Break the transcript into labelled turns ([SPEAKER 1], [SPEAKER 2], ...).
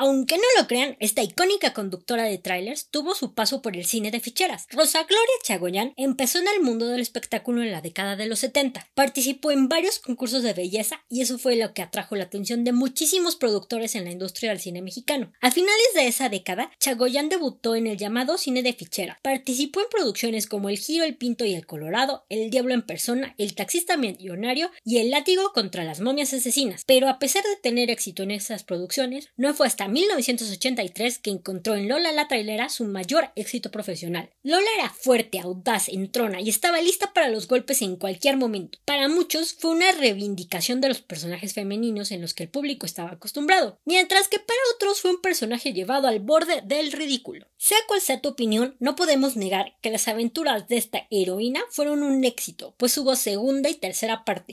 [SPEAKER 1] Aunque no lo crean, esta icónica conductora de trailers tuvo su paso por el cine de ficheras. Rosa Gloria Chagoyán empezó en el mundo del espectáculo en la década de los 70. Participó en varios concursos de belleza y eso fue lo que atrajo la atención de muchísimos productores en la industria del cine mexicano. A finales de esa década, Chagoyán debutó en el llamado cine de fichera. Participó en producciones como El Giro, El Pinto y El Colorado, El Diablo en Persona, El Taxista Millonario y El Látigo contra las momias asesinas. Pero a pesar de tener éxito en esas producciones, no fue hasta 1983 que encontró en Lola la trailera su mayor éxito profesional. Lola era fuerte, audaz, entrona y estaba lista para los golpes en cualquier momento. Para muchos fue una reivindicación de los personajes femeninos en los que el público estaba acostumbrado, mientras que para otros fue un personaje llevado al borde del ridículo. Sea cual sea tu opinión, no podemos negar que las aventuras de esta heroína fueron un éxito, pues hubo segunda y tercera parte,